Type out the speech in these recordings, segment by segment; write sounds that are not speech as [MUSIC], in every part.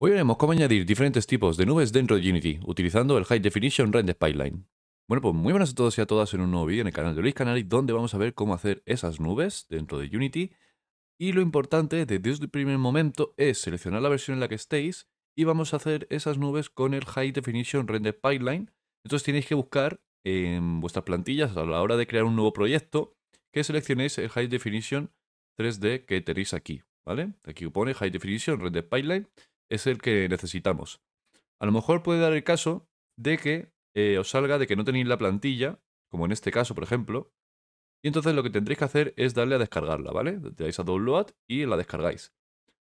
Hoy veremos cómo añadir diferentes tipos de nubes dentro de Unity, utilizando el High Definition Render Pipeline. Bueno, pues muy buenas a todos y a todas en un nuevo vídeo en el canal de Luis Canary, donde vamos a ver cómo hacer esas nubes dentro de Unity. Y lo importante desde el primer momento es seleccionar la versión en la que estéis y vamos a hacer esas nubes con el High Definition Render Pipeline. Entonces tenéis que buscar en vuestras plantillas a la hora de crear un nuevo proyecto que seleccionéis el High Definition 3D que tenéis aquí, ¿vale? Aquí pone High Definition Render Pipeline es el que necesitamos. A lo mejor puede dar el caso de que eh, os salga de que no tenéis la plantilla, como en este caso, por ejemplo, y entonces lo que tendréis que hacer es darle a descargarla, ¿vale? Le dais a download y la descargáis.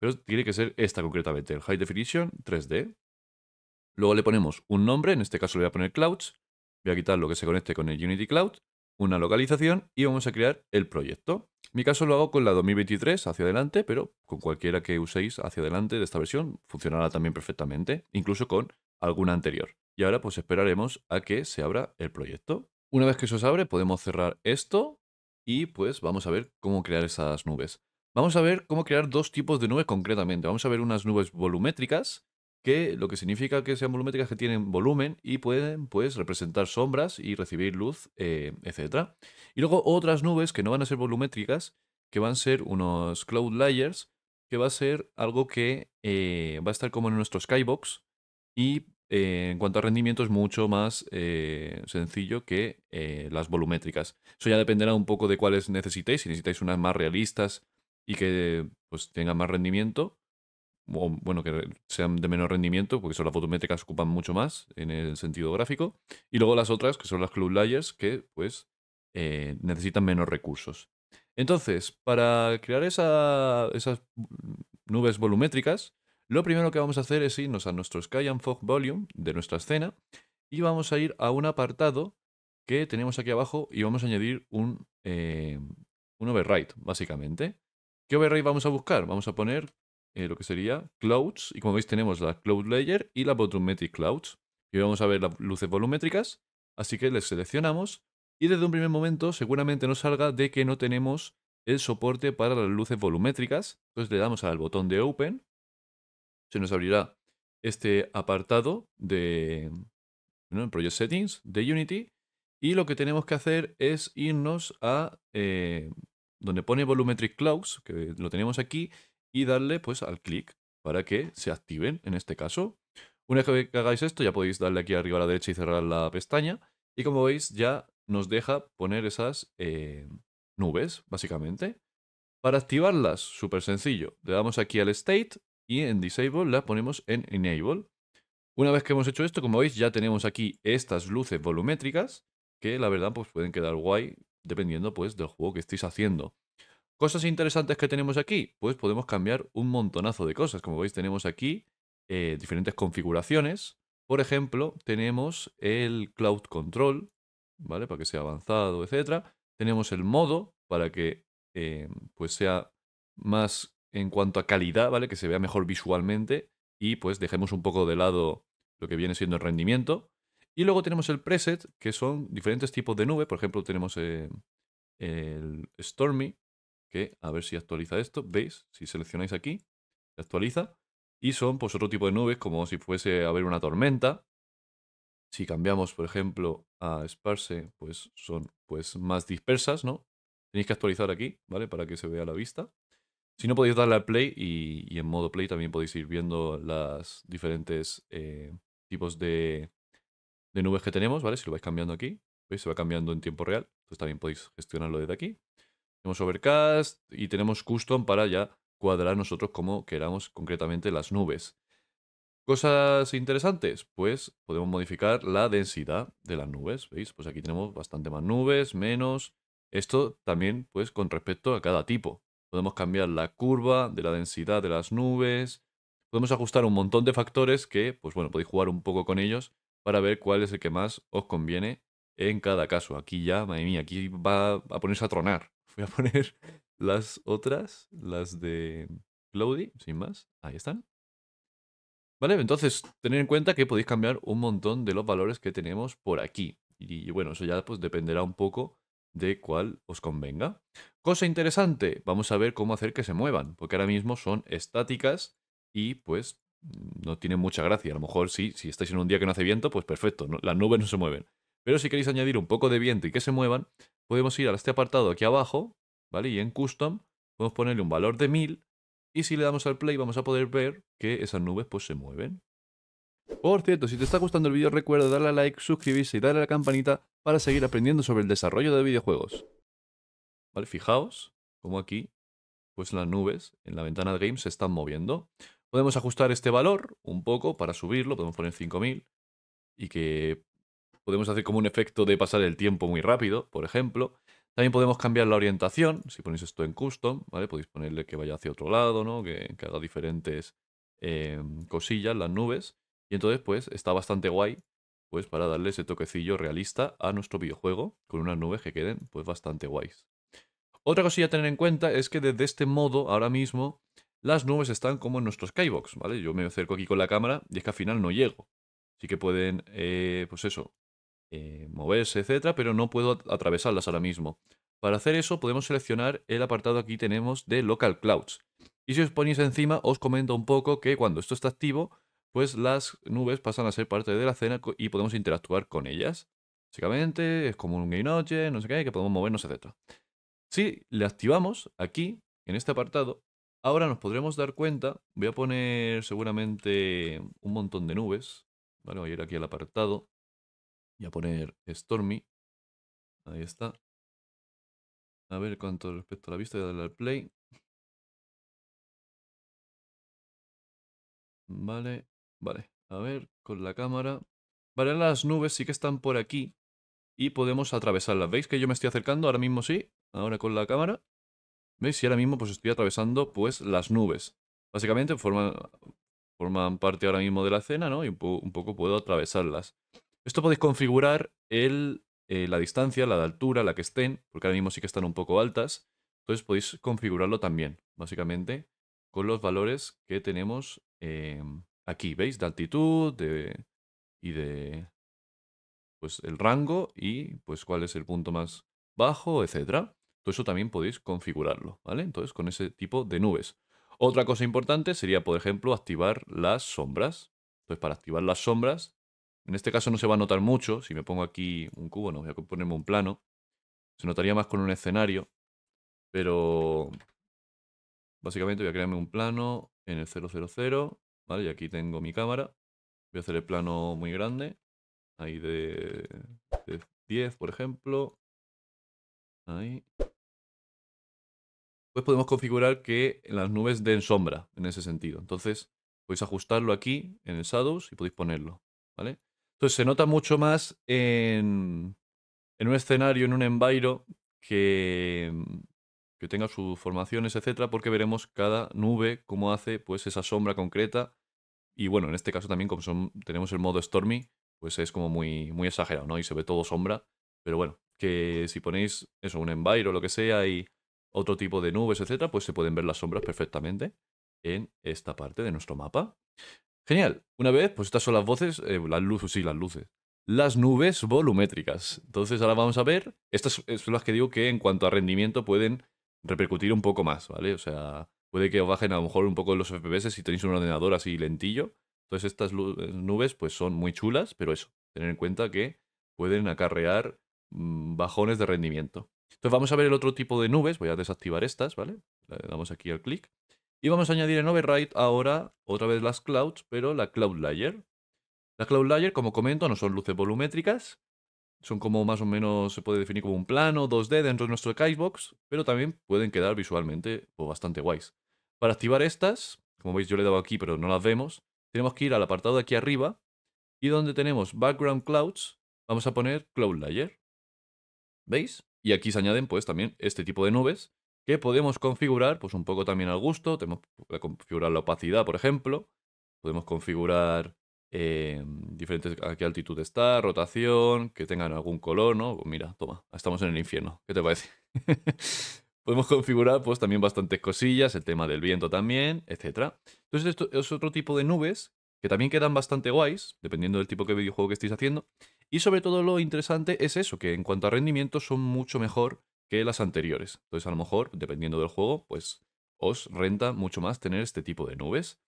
Pero tiene que ser esta concretamente, el High Definition 3D. Luego le ponemos un nombre, en este caso le voy a poner Clouds. Voy a quitar lo que se conecte con el Unity Cloud una localización y vamos a crear el proyecto. En mi caso lo hago con la 2023 hacia adelante, pero con cualquiera que uséis hacia adelante de esta versión funcionará también perfectamente, incluso con alguna anterior. Y ahora pues esperaremos a que se abra el proyecto. Una vez que eso se abre podemos cerrar esto y pues vamos a ver cómo crear esas nubes. Vamos a ver cómo crear dos tipos de nubes concretamente. Vamos a ver unas nubes volumétricas que lo que significa que sean volumétricas que tienen volumen y pueden pues representar sombras y recibir luz, eh, etcétera. etc. Y luego otras nubes que no van a ser volumétricas, que van a ser unos cloud layers, que va a ser algo que eh, va a estar como en nuestro skybox y eh, en cuanto a rendimiento es mucho más sencillo que las volumétricas. Eso ya dependerá un poco de cuáles necesitéis, si necesitáis unas más realistas y que pues tengan más rendimiento, bueno, que sean de menor rendimiento, porque son las fotométricas que ocupan mucho más en el sentido gráfico. Y luego las otras, que son las Cloud Layers, que pues eh, necesitan menos recursos. Entonces, para crear esa, esas nubes volumétricas, lo primero que vamos a hacer es irnos a nuestro Sky and Fog Volume de nuestra escena y vamos a ir a un apartado que tenemos aquí abajo y vamos a añadir un, eh, un override, básicamente. ¿Qué override vamos a buscar? Vamos a poner eh, lo que sería Clouds. Y como veis tenemos la Cloud Layer y la Volumetric Clouds. Y vamos a ver las luces volumétricas. Así que les seleccionamos. Y desde un primer momento seguramente nos salga de que no tenemos el soporte para las luces volumétricas. Entonces le damos al botón de Open. Se nos abrirá este apartado de Project Settings de Unity. Y lo que tenemos que hacer es irnos a eh, donde pone Volumetric Clouds, que lo tenemos aquí, y darle pues al clic para que se activen en este caso. Una vez que hagáis esto ya podéis darle aquí arriba a la derecha y cerrar la pestaña y como veis ya nos deja poner esas eh, nubes básicamente. Para activarlas, súper sencillo, le damos aquí al state y en disable la ponemos en enable. Una vez que hemos hecho esto, como veis, ya tenemos aquí estas luces volumétricas que la verdad pues pueden quedar guay dependiendo pues del juego que estéis haciendo. Cosas interesantes que tenemos aquí, pues podemos cambiar un montonazo de cosas. Como veis, tenemos aquí eh, diferentes configuraciones. Por ejemplo, tenemos el Cloud Control, ¿vale? Para que sea avanzado, etc. Tenemos el modo para que eh, pues sea más en cuanto a calidad, ¿vale? Que se vea mejor visualmente y pues dejemos un poco de lado lo que viene siendo el rendimiento. Y luego tenemos el preset, que son diferentes tipos de nube. Por ejemplo, tenemos eh, el Stormy, que a ver si actualiza esto, veis, si seleccionáis aquí, se actualiza, y son pues otro tipo de nubes, como si fuese a haber una tormenta. Si cambiamos, por ejemplo, a Sparse, pues son pues más dispersas, ¿no? Tenéis que actualizar aquí, ¿vale? Para que se vea la vista. Si no podéis darle al play y, en modo play también podéis ir viendo las diferentes eh, tipos de, de nubes que tenemos, ¿vale? Si lo vais cambiando aquí, ¿veis? Se va cambiando en tiempo real. Entonces también podéis gestionarlo desde aquí. Tenemos Overcast y tenemos Custom para ya cuadrar nosotros como queramos concretamente las nubes. Cosas interesantes, pues podemos modificar la densidad de las nubes, ¿veis? Pues aquí tenemos bastante más nubes, menos. Esto también, pues, con respecto a cada tipo. Podemos cambiar la curva de la densidad de las nubes. Podemos ajustar un montón de factores que, pues bueno, podéis jugar un poco con ellos para ver cuál es el que más os conviene en cada caso. Aquí ya, madre mía, aquí va a ponerse a tronar voy a poner [LAUGHS] las otras, las de Cloudy, sin más. Ahí están. Vale, entonces tened en cuenta que podéis cambiar un montón de los valores que tenemos por aquí. Y, bueno, eso ya pues dependerá un poco de cuál os convenga. Cosa interesante, vamos a ver cómo hacer que se muevan, porque ahora mismo son estáticas y pues no tienen mucha gracia. A lo mejor si estáis en un día que no hace viento, pues perfecto, las nubes no se mueven. Pero si queréis añadir un poco de viento y que se muevan, podemos ir a este apartado aquí abajo, ¿vale? Y en Custom podemos ponerle un valor de 1000 y si le damos al play vamos a poder ver que esas nubes pues se mueven. Por cierto, si te está gustando el vídeo recuerda darle a like, suscribirse y darle a la campanita para seguir aprendiendo sobre el desarrollo de videojuegos. Vale, fijaos como aquí pues las nubes en la ventana de game se están moviendo. Podemos ajustar este valor un poco para subirlo, podemos poner 5000 y que Podemos hacer como un efecto de pasar el tiempo muy rápido, por ejemplo. También podemos cambiar la orientación. Si ponéis esto en custom, ¿vale? Podéis ponerle que vaya hacia otro lado, ¿no? Que, haga diferentes eh, cosillas, las nubes. Y entonces, pues, está bastante guay, pues, para darle ese toquecillo realista a nuestro videojuego, con unas nubes que queden, pues, bastante guays. Otra cosilla a tener en cuenta es que desde este modo, ahora mismo, las nubes están como en nuestro skybox, ¿vale? Yo me acerco aquí con la cámara y es que al final no llego. Así que pueden, eh, pues eso, eh, moverse, etcétera, pero no puedo atravesarlas ahora mismo. Para hacer eso podemos seleccionar el apartado aquí tenemos de Local Clouds. Y si os ponéis encima, os comento un poco que cuando esto está activo, pues las nubes pasan a ser parte de la escena y podemos interactuar con ellas. Básicamente es como un game noche, no sé qué, que podemos movernos, etcétera Si le activamos aquí, en este apartado, ahora nos podremos dar cuenta, voy a poner seguramente un montón de nubes, vale, voy a ir aquí al apartado, Voy a poner Stormy. Ahí está. A ver cuánto respecto a la vista, voy a darle al play. Vale, vale. A ver, con la cámara. Vale, las nubes sí que están por aquí. Y podemos atravesarlas. ¿Veis que yo me estoy acercando? Ahora mismo sí. Ahora con la cámara. ¿Veis? Y ahora mismo pues estoy atravesando pues las nubes. Básicamente forman, forman parte ahora mismo de la escena, ¿no? Y un poco puedo atravesarlas. Esto podéis configurar el, eh, la distancia, la de altura, la que estén, porque ahora mismo sí que están un poco altas. Entonces podéis configurarlo también, básicamente, con los valores que tenemos eh, aquí. ¿Veis? De altitud de, y de pues el rango y pues cuál es el punto más bajo, etc. Todo eso también podéis configurarlo, ¿vale? Entonces con ese tipo de nubes. Otra cosa importante sería, por ejemplo, activar las sombras. Entonces para activar las sombras en este caso no se va a notar mucho, si me pongo aquí un cubo, no voy a ponerme un plano, se notaría más con un escenario, pero básicamente voy a crearme un plano en el 000, ¿vale? Y aquí tengo mi cámara, voy a hacer el plano muy grande, ahí de, 10, por ejemplo, ahí. Pues podemos configurar que las nubes den sombra en ese sentido. Entonces, podéis ajustarlo aquí en el Shadows y podéis ponerlo, ¿vale? Entonces se nota mucho más en, un escenario, en un envairo mm, que, tenga sus formaciones, etcétera, porque veremos cada nube cómo hace pues esa sombra concreta. Y bueno, en este caso también, como son, tenemos el modo Stormy, pues es como muy, muy exagerado, ¿no? Y se ve todo sombra. Pero bueno, que si ponéis eso, un envairo lo que sea, y otro tipo de nubes, etcétera, pues se pueden ver las sombras perfectamente en esta parte de nuestro mapa. Genial. Una vez, pues estas son las voces, eh, las luces, sí, las luces. Las nubes volumétricas. Entonces ahora vamos a ver, estas son las que digo que en cuanto a rendimiento pueden repercutir un poco más, ¿vale? O sea, puede que os bajen a lo mejor un poco los FPS si tenéis un ordenador así lentillo. Entonces estas eh, nubes pues son muy chulas, pero eso, tener en cuenta que pueden acarrear mm, bajones de rendimiento. Entonces vamos a ver el otro tipo de nubes, voy a desactivar estas, ¿vale? Le damos aquí al clic. Y vamos a añadir en Override ahora otra vez las clouds, pero la cloud layer. La cloud layer, como comento, no son luces volumétricas. Son como más o menos, se puede definir como un plano 2D dentro de nuestro skybox pero también pueden quedar visualmente pues, bastante guays. Para activar estas, como veis yo le he dado aquí pero no las vemos, tenemos que ir al apartado de aquí arriba y donde tenemos Background Clouds, vamos a poner Cloud Layer. ¿Veis? Y aquí se añaden pues también este tipo de nubes que podemos configurar, pues un poco también al gusto. Tenemos configurar la opacidad, por ejemplo. Podemos configurar eh, diferentes, a qué altitud está, rotación, que tengan algún color, ¿no? Pues mira, toma, estamos en el infierno. ¿Qué te parece? [LAUGHS] podemos configurar pues también bastantes cosillas, el tema del viento también, etc. Entonces esto es otro tipo de nubes que también quedan bastante guays, dependiendo del tipo de videojuego que estéis haciendo. Y sobre todo lo interesante es eso, que en cuanto a rendimiento son mucho mejor que las anteriores. Entonces, a lo mejor, dependiendo del juego, pues os renta mucho más tener este tipo de nubes.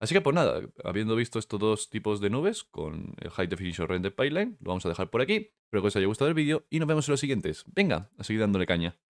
Así que, pues nada, habiendo visto estos dos tipos de nubes con el High Definition Render Pipeline, lo vamos a dejar por aquí. Espero que os haya gustado el vídeo y nos vemos en los siguientes. Venga, a seguir dándole caña.